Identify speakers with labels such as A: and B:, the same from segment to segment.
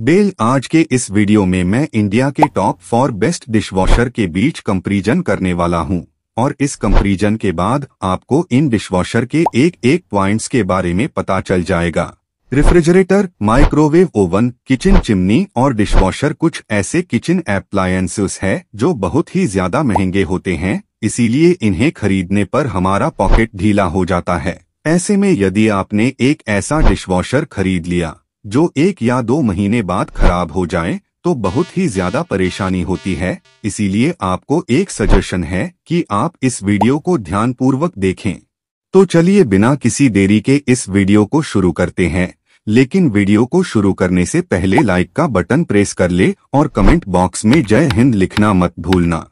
A: bell आज के इस वीडियो में मैं इंडिया के टॉप फॉर बेस्ट डिशवॉशर के बीच कंपेरिजन करने वाला हूं और इस कंपेरिजन के बाद आपको इन डिशवॉशर के एक एक पॉइंट्स के बारे में पता चल जाएगा refrigerator microwave oven kitchen chimney और डिशवॉशर कुछ ऐसे किचन एप्लायंसेस है जो बहुत ही ज्यादा महंगे होते हैं इसीलिए इन्हें खरीदने पर हमारा पॉकेट ढीला हो जाता है ऐसे में यदि आपने एक ऐसा डिशवॉशर खरीद लिया जो एक या दो महीने बाद खराब हो जाएं तो बहुत ही ज्यादा परेशानी होती है इसीलिए आपको एक सजेशन है कि आप इस वीडियो को ध्यानपूर्वक देखें तो चलिए बिना किसी देरी के इस वीडियो को शुरू करते हैं लेकिन वीडियो को शुरू करने से पहले लाइक का बटन प्रेस कर ले और कमेंट बॉक्स में जय हिंद लिखना मत भूलना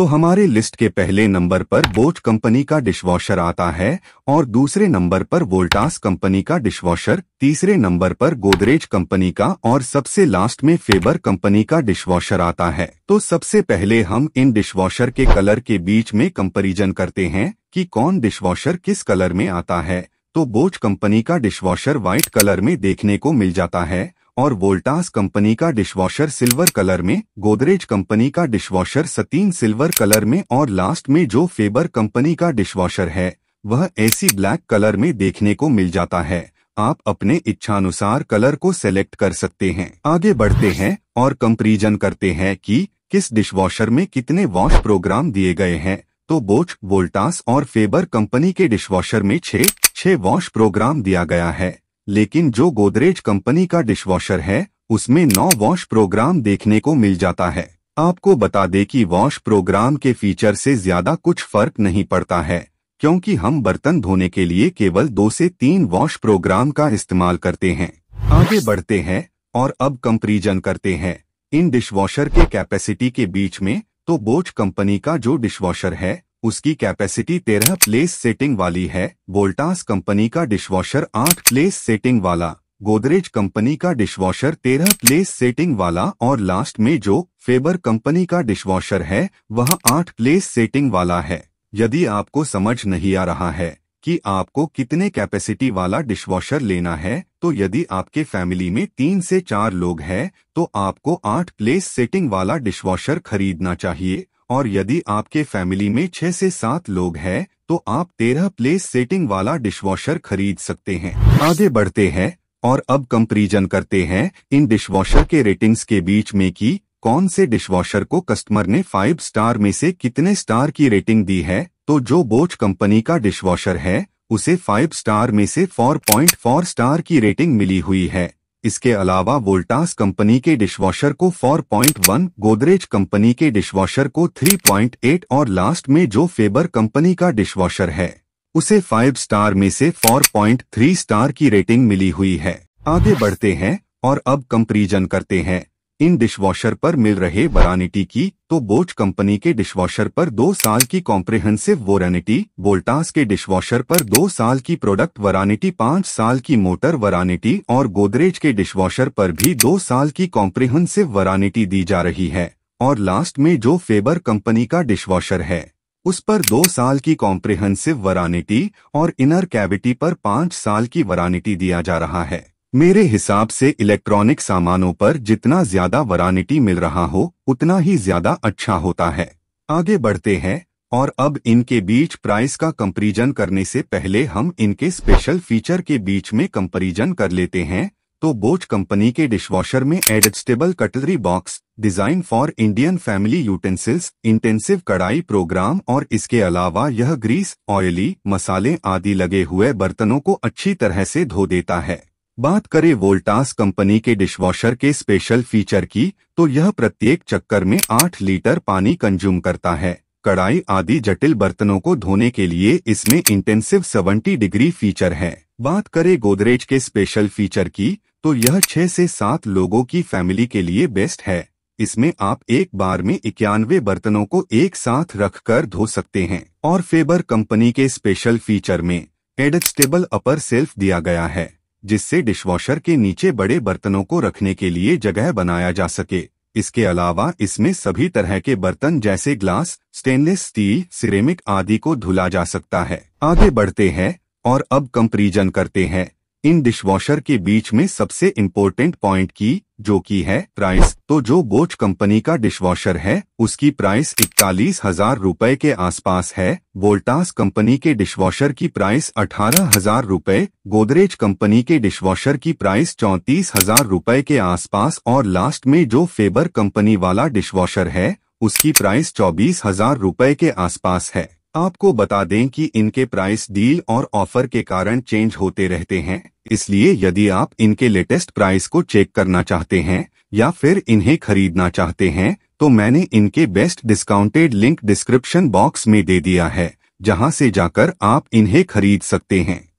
A: तो हमारे लिस्ट के पहले नंबर पर बोट कंपनी का डिशवॉशर आता है और दूसरे नंबर पर वोल्टास कंपनी का डिशवॉशर तीसरे नंबर पर गोदरेज कंपनी का और सबसे लास्ट में फेबर कंपनी का डिशवॉशर आता है तो सबसे पहले हम इन डिशवॉशर के कलर के बीच में कंपेरिजन करते हैं कि कौन डिशवॉशर किस कलर में आता है तो बोट कंपनी का डिशवॉशर व्हाइट कलर में देखने को मिल जाता है और वोल्टास कंपनी का डिशवॉशर सिल्वर कलर में गोदरेज कंपनी का डिशवॉशर सतीन सिल्वर कलर में और लास्ट में जो फेबर कंपनी का डिशवॉशर है वह एसी ब्लैक कलर में देखने को मिल जाता है आप अपने इच्छानुसार कलर को सेलेक्ट कर सकते हैं आगे बढ़ते हैं और कंपेरिजन करते हैं कि किस डिशवॉशर में कितने वॉश प्रोग्राम दिए गए हैं तो बोच वोल्टास और फेबर कंपनी के डिशवॉशर में छह छह वॉश प्रोग्राम दिया गया है लेकिन जो गोदरेज कंपनी का डिशवॉशर है उसमें नौ वॉश प्रोग्राम देखने को मिल जाता है आपको बता दें कि वॉश प्रोग्राम के फीचर से ज्यादा कुछ फर्क नहीं पड़ता है क्योंकि हम बर्तन धोने के लिए केवल दो से तीन वॉश प्रोग्राम का इस्तेमाल करते हैं आगे बढ़ते हैं और अब कंपेरिजन करते हैं इन डिशवॉशर के कैपेसिटी के बीच में तो बोच कंपनी का जो डिशवॉशर है उसकी कैपेसिटी तेरह प्लेस सेटिंग वाली है वोल्टास कंपनी का डिशवॉशर आठ प्लेस सेटिंग वाला गोदरेज कंपनी का डिशवॉशर तेरह प्लेस सेटिंग वाला और लास्ट में जो फेबर कंपनी का डिशवॉशर है वह आठ प्लेस सेटिंग वाला है यदि आपको समझ नहीं आ रहा है कि आपको कितने कैपेसिटी वाला डिशवॉशर लेना है तो यदि आपके फैमिली में तीन से चार लोग हैं तो आपको आठ प्लेस सेटिंग वाला डिशवॉशर खरीदना चाहिए और यदि आपके फैमिली में छह से सात लोग हैं तो आप तेरह प्लेस सेटिंग वाला डिशवॉशर खरीद सकते हैं आगे बढ़ते हैं और अब कंपेरिजन करते हैं इन डिशवॉशर के रेटिंग्स के बीच में की कौन से डिशवॉशर को कस्टमर ने फाइव स्टार में से कितने स्टार की रेटिंग दी है तो जो बोच कंपनी का डिशवॉशर है उसे फाइव स्टार में से फोर स्टार की रेटिंग मिली हुई है इसके अलावा वोल्टास कंपनी के डिशवॉशर को 4.1, गोदरेज कंपनी के डिशवॉशर को 3.8 और लास्ट में जो फेबर कंपनी का डिशवॉशर है उसे 5 स्टार में से 4.3 स्टार की रेटिंग मिली हुई है आगे बढ़ते हैं और अब कंपेरिजन करते हैं इन डिशवॉशर पर मिल रहे वरानिटी की तो बोच कंपनी के डिशवॉशर पर दो साल की कॉम्प्रिहेंसिव वोरानिटी वोल्टास के डिशवॉशर पर दो साल की प्रोडक्ट वरानिटी पाँच साल की मोटर वरानिटी और गोदरेज के डिशवॉशर पर भी दो साल की कॉम्प्रिहेंसिव वरानिटी दी जा रही है और लास्ट में जो फेबर कंपनी का डिशवॉशर है उस पर दो साल की कॉम्प्रिहेंसिव वरानिटी और इनर कैविटी पर पाँच साल की वरानिटी दिया जा रहा है मेरे हिसाब से इलेक्ट्रॉनिक सामानों पर जितना ज्यादा वरानिटी मिल रहा हो उतना ही ज्यादा अच्छा होता है आगे बढ़ते हैं और अब इनके बीच प्राइस का कंपैरिजन करने से पहले हम इनके स्पेशल फीचर के बीच में कंपैरिजन कर लेते हैं तो बोच कंपनी के डिशवॉशर में adjustable cutlery box design for Indian family utensils intensive kadhai program और इसके अलावा यह ग्रीस ऑयली मसाले आदि लगे हुए बर्तनों को अच्छी तरह से धो देता है बात करें वोल्टास कंपनी के डिशवॉशर के स्पेशल फीचर की तो यह प्रत्येक चक्कर में 8 लीटर पानी कंज्यूम करता है कड़ाई आदि जटिल बर्तनों को धोने के लिए इसमें इंटेंसिव 70 डिग्री फीचर है बात करें गोदरेज के स्पेशल फीचर की तो यह छह से सात लोगों की फैमिली के लिए बेस्ट है इसमें आप एक बार में इक्यानवे बर्तनों को एक साथ रखकर धो सकते हैं और फेबर कंपनी के स्पेशल फीचर में एडजस्टेबल अपर सेल्फ दिया गया है जिससे डिशवॉशर के नीचे बड़े बर्तनों को रखने के लिए जगह बनाया जा सके इसके अलावा इसमें सभी तरह के बर्तन जैसे ग्लास स्टेनलेस स्टील सिरेमिक आदि को धुला जा सकता है आगे बढ़ते हैं और अब कंपेरिजन करते हैं इन डिशवॉशर के बीच में सबसे इम्पोर्टेंट पॉइंट की जो की है प्राइस तो जो बोच कंपनी का डिशवॉशर है उसकी प्राइस इकतालीस हजार रूपए के आसपास है वोल्टास कंपनी के डिशवॉशर की प्राइस अठारह हजार रूपए गोदरेज कंपनी के डिशवॉशर की प्राइस चौतीस हजार रूपए के आसपास और लास्ट में जो फेबर कंपनी वाला डिशवॉशर है उसकी प्राइस चौबीस हजार रूपए के आसपास है आपको बता दें कि इनके प्राइस डील और ऑफर के कारण चेंज होते रहते हैं इसलिए यदि आप इनके लेटेस्ट प्राइस को चेक करना चाहते हैं या फिर इन्हें खरीदना चाहते हैं तो मैंने इनके best discounted link description box में दे दिया है जहां से जाकर आप इन्हें खरीद सकते हैं